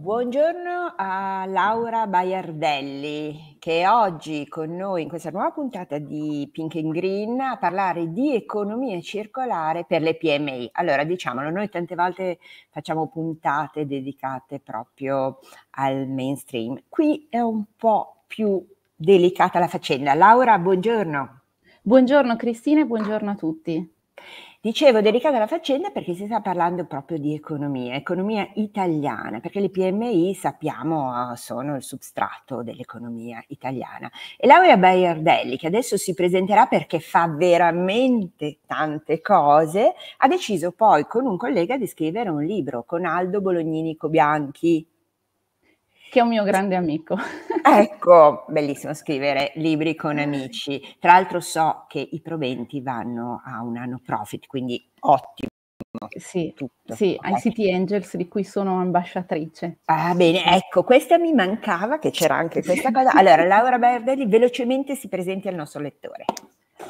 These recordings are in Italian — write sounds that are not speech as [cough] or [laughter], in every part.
Buongiorno a Laura Baiardelli che è oggi con noi in questa nuova puntata di Pink and Green a parlare di economia circolare per le PMI. Allora diciamolo, noi tante volte facciamo puntate dedicate proprio al mainstream. Qui è un po' più delicata la faccenda. Laura, buongiorno. Buongiorno Cristina e buongiorno a tutti. Dicevo delicata la faccenda perché si sta parlando proprio di economia, economia italiana, perché le PMI sappiamo ah, sono il substrato dell'economia italiana. E Laura Baiardelli, che adesso si presenterà perché fa veramente tante cose, ha deciso poi con un collega di scrivere un libro con Aldo Bolognini Cobianchi, che è un mio grande amico. [laughs] ecco, bellissimo scrivere libri con amici. Tra l'altro so che i proventi vanno a un anno profit, quindi ottimo. Sì, tutto. sì, ai ecco. City Angels di cui sono ambasciatrice. Ah, bene, ecco, questa mi mancava, che c'era anche questa cosa. Allora, Laura Berdelli velocemente si presenti al nostro lettore.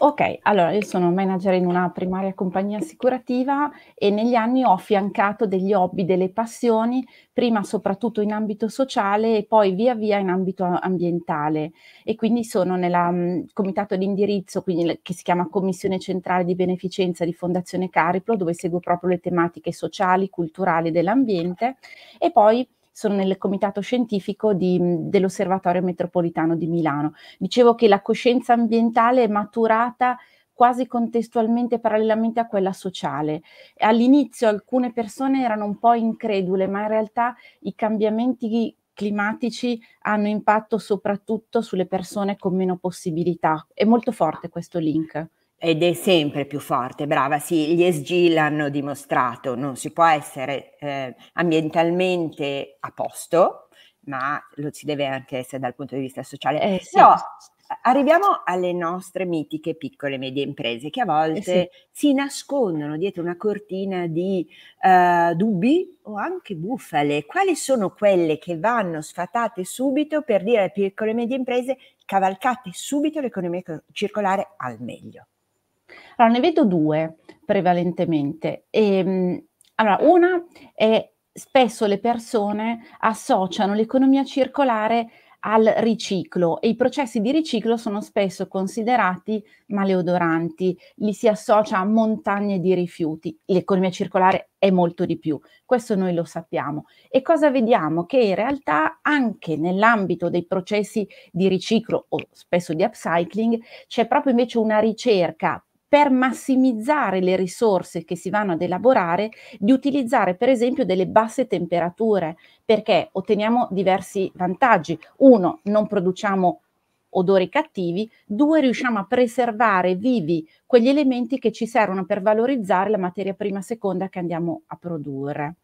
Ok, allora io sono manager in una primaria compagnia assicurativa e negli anni ho affiancato degli hobby, delle passioni, prima soprattutto in ambito sociale e poi via via in ambito ambientale. E quindi sono nel mm, comitato di indirizzo, quindi, che si chiama Commissione Centrale di Beneficenza di Fondazione Cariplo, dove seguo proprio le tematiche sociali, culturali dell'ambiente e poi sono nel comitato scientifico di, dell'Osservatorio Metropolitano di Milano. Dicevo che la coscienza ambientale è maturata quasi contestualmente, parallelamente a quella sociale. All'inizio alcune persone erano un po' incredule, ma in realtà i cambiamenti climatici hanno impatto soprattutto sulle persone con meno possibilità. È molto forte questo link ed è sempre più forte, brava, sì, gli ESG l'hanno dimostrato, non si può essere eh, ambientalmente a posto, ma lo si deve anche essere dal punto di vista sociale. Eh, sì. Però eh, arriviamo alle nostre mitiche piccole e medie imprese che a eh, volte eh, sì. si nascondono dietro una cortina di uh, dubbi o anche bufale. Quali sono quelle che vanno sfatate subito per dire alle piccole e medie imprese cavalcate subito l'economia circolare al meglio? Allora, ne vedo due prevalentemente. E, ehm, allora, una è spesso le persone associano l'economia circolare al riciclo e i processi di riciclo sono spesso considerati maleodoranti, li si associa a montagne di rifiuti. L'economia circolare è molto di più, questo noi lo sappiamo. E cosa vediamo? Che in realtà anche nell'ambito dei processi di riciclo o spesso di upcycling c'è proprio invece una ricerca per massimizzare le risorse che si vanno ad elaborare, di utilizzare per esempio delle basse temperature, perché otteniamo diversi vantaggi. Uno, non produciamo odori cattivi, due, riusciamo a preservare vivi quegli elementi che ci servono per valorizzare la materia prima seconda che andiamo a produrre,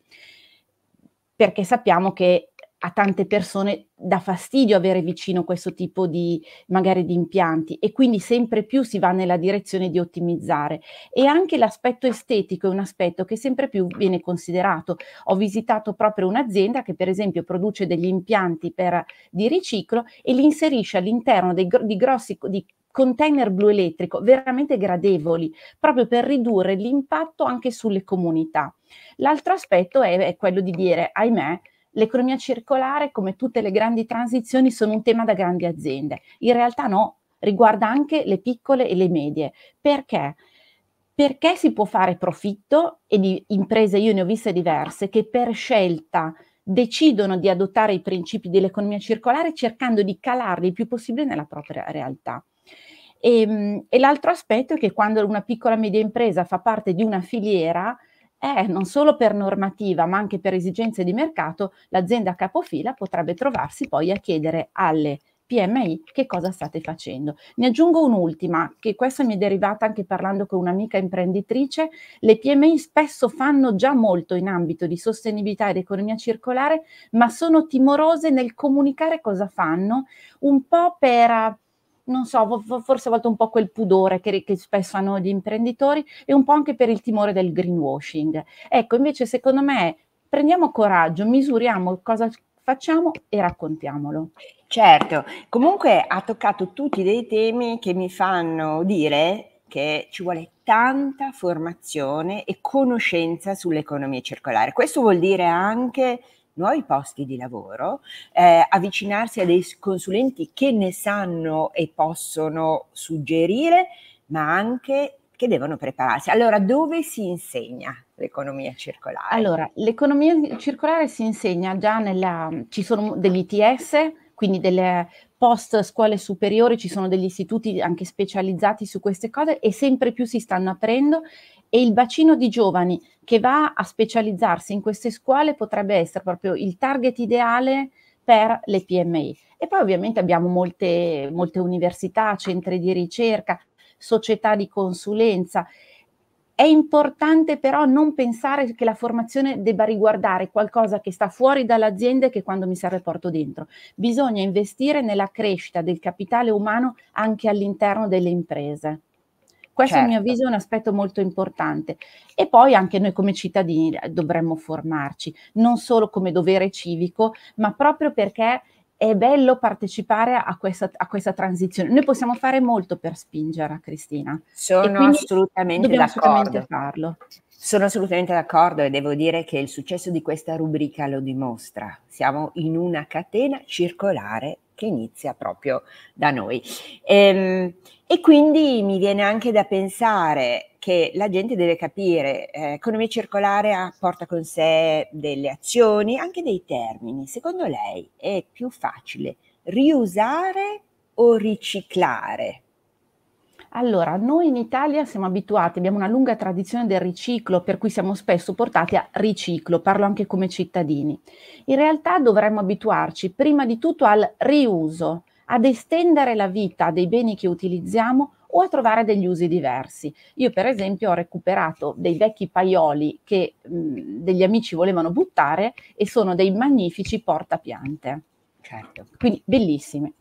perché sappiamo che a tante persone dà fastidio avere vicino questo tipo di magari di impianti e quindi sempre più si va nella direzione di ottimizzare e anche l'aspetto estetico è un aspetto che sempre più viene considerato. Ho visitato proprio un'azienda che per esempio produce degli impianti per, di riciclo e li inserisce all'interno dei, di grossi di container blu elettrico veramente gradevoli, proprio per ridurre l'impatto anche sulle comunità. L'altro aspetto è, è quello di dire, ahimè, l'economia circolare, come tutte le grandi transizioni, sono un tema da grandi aziende. In realtà no, riguarda anche le piccole e le medie. Perché? Perché si può fare profitto e di imprese, io ne ho viste diverse, che per scelta decidono di adottare i principi dell'economia circolare cercando di calarli il più possibile nella propria realtà. E, ehm, e l'altro aspetto è che quando una piccola e media impresa fa parte di una filiera, eh, non solo per normativa ma anche per esigenze di mercato, l'azienda capofila potrebbe trovarsi poi a chiedere alle PMI che cosa state facendo. Ne aggiungo un'ultima, che questa mi è derivata anche parlando con un'amica imprenditrice. Le PMI spesso fanno già molto in ambito di sostenibilità ed economia circolare, ma sono timorose nel comunicare cosa fanno, un po' per non so, forse a volte un po' quel pudore che, che, spesso hanno gli imprenditori e un po' anche per il timore del greenwashing. Ecco, invece secondo me prendiamo coraggio, misuriamo cosa facciamo e raccontiamolo. Certo, comunque ha toccato tutti dei temi che mi fanno dire che ci vuole tanta formazione e conoscenza sull'economia circolare. Questo vuol dire anche nuovi posti di lavoro, eh, avvicinarsi a dei consulenti che ne sanno e possono suggerire, ma anche che devono prepararsi. Allora, dove si insegna l'economia circolare? Allora, l'economia circolare si insegna già nella... ci sono degli ITS, quindi delle post scuole superiori, ci sono degli istituti anche specializzati su queste cose e sempre più si stanno aprendo e il bacino di giovani che va a specializzarsi in queste scuole potrebbe essere proprio il target ideale per le PMI. E poi ovviamente abbiamo molte, molte università, centri di ricerca, società di consulenza. È importante però non pensare che la formazione debba riguardare qualcosa che sta fuori dall'azienda e che quando mi serve porto dentro. Bisogna investire nella crescita del capitale umano anche all'interno delle imprese. Questo certo. a mio certo. avviso è un aspetto molto importante. E poi anche noi come cittadini eh, dovremmo formarci, non solo come dovere civico, ma proprio perché è bello partecipare a questa, a questa transizione. Noi possiamo fare molto per spingere, Cristina. Sono assolutamente d'accordo. Assolutamente farlo. Sono assolutamente d'accordo e devo dire che il successo di questa rubrica lo dimostra. Siamo in una catena circolare che inizia proprio da noi. E, ehm, e, quindi mi viene anche da pensare che la gente deve capire, eh, economia circolare porta con sé delle azioni, anche dei termini. Secondo lei è più facile riusare o riciclare allora, noi in Italia siamo abituati, abbiamo una lunga tradizione del riciclo, per cui siamo spesso portati a riciclo, parlo anche come cittadini. In realtà dovremmo abituarci prima di tutto al riuso, ad estendere la vita dei beni che utilizziamo o a trovare degli usi diversi. Io per esempio ho recuperato dei vecchi paioli che mh, degli amici volevano buttare e sono dei magnifici portapiante. Certo. Quindi bellissimi.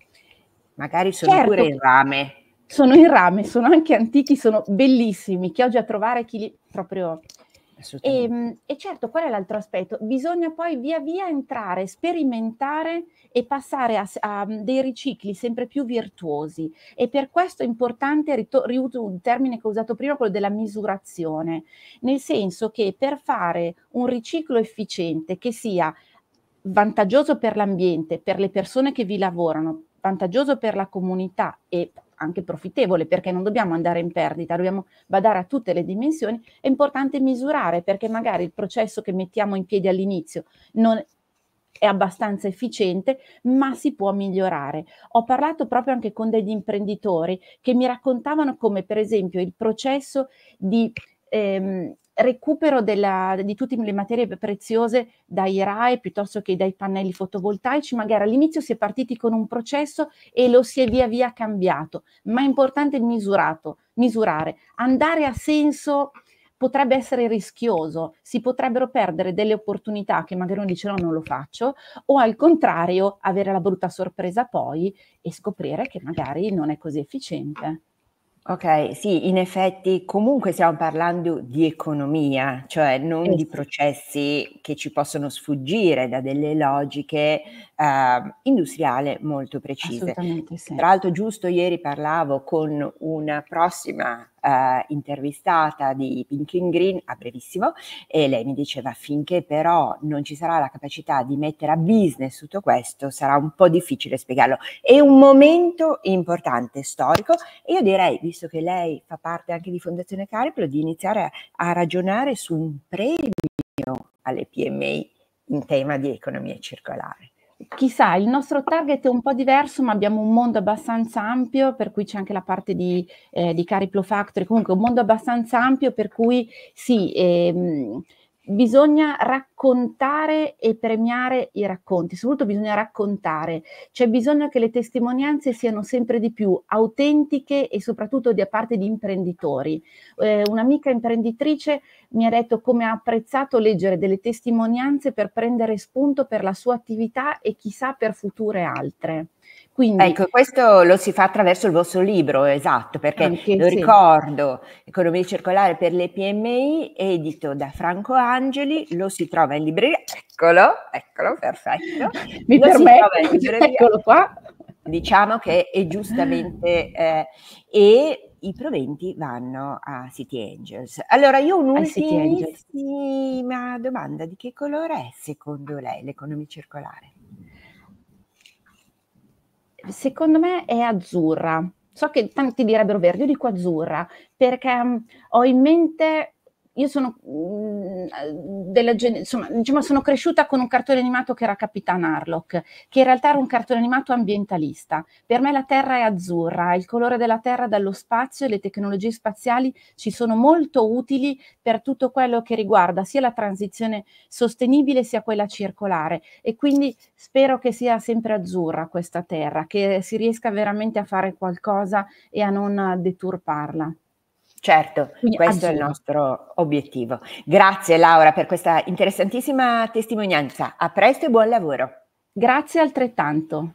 Magari sono certo. pure in rame sono in rame, sono anche antichi, sono bellissimi, che oggi a trovare chi li proprio... E, ehm, e certo, qual è l'altro aspetto? Bisogna poi via via entrare, sperimentare e passare a, a dei ricicli sempre più virtuosi e per questo è importante, riuso un termine che ho usato prima, quello della misurazione, nel senso che per fare un riciclo efficiente che sia vantaggioso per l'ambiente, per le persone che vi lavorano, vantaggioso per la comunità e anche profittevole perché non dobbiamo andare in perdita, dobbiamo badare a tutte le dimensioni, è importante misurare perché magari il processo che mettiamo in piedi all'inizio non è abbastanza efficiente, ma si può migliorare. Ho parlato proprio anche con degli imprenditori che mi raccontavano come per esempio il processo di ehm, recupero della, di tutte le materie preziose dai RAE piuttosto che dai pannelli fotovoltaici, magari all'inizio si è partiti con un processo e lo si è via via cambiato, ma è importante misurato, misurare, andare a senso potrebbe essere rischioso, si potrebbero perdere delle opportunità che magari uno dice no, non lo faccio, o al contrario avere la brutta sorpresa poi e scoprire che magari non è così efficiente. Ok, sì, in effetti comunque stiamo parlando di economia, cioè non di processi che ci possono sfuggire da delle logiche, ehm, industriali molto precise. Assolutamente sì. Tra l'altro giusto ieri parlavo con una prossima eh, intervistata di Pinkin Green a brevissimo e lei mi diceva finché però non ci sarà la capacità di mettere a business tutto questo sarà un po' difficile spiegarlo. È un momento importante, storico e io direi, visto che lei fa parte anche di Fondazione Cariplo, di iniziare a, a ragionare su un premio alle PMI in tema di economia circolare chissà, il nostro target è un po' diverso, ma abbiamo un mondo abbastanza ampio, per cui c'è anche la parte di, eh, di Cariplo Factory, comunque un mondo abbastanza ampio per cui sì, Eh, bisogna raccontare e premiare i racconti, soprattutto bisogna raccontare, c'è bisogno che le testimonianze siano sempre di più autentiche e soprattutto da parte di imprenditori. Eh, un'amica imprenditrice mi ha detto come ha apprezzato leggere delle testimonianze per prendere spunto per la sua attività e chissà per future altre. Quindi, ecco, questo lo si fa attraverso il vostro libro, esatto, perché lo sì. ricordo, Economia circolare per le PMI, edito da Franco Angeli, lo si trova in libreria, eccolo, eccolo, perfetto. [laughs] Mi lo permetto, [laughs] eccolo qua. Diciamo che è giustamente, eh, e i proventi vanno a City Angels. Allora, io ho un'ultima domanda, di che colore è secondo lei l'economia circolare? secondo me è azzurra. So che tanti direbbero verde, io dico azzurra perché ho in mente io sono, mh, mm, della, insomma, diciamo, sono cresciuta con un cartone animato che era Capitan Harlock, che in realtà era un cartone animato ambientalista. Per me la Terra è azzurra, il colore della Terra dallo spazio e le tecnologie spaziali ci sono molto utili per tutto quello che riguarda sia la transizione sostenibile sia quella circolare e quindi spero che sia sempre azzurra questa Terra, che si riesca veramente a fare qualcosa e a non deturparla. Certo, Quindi questo aggiungo. è il nostro obiettivo. Grazie Laura per questa interessantissima testimonianza. A presto e buon lavoro. Grazie altrettanto.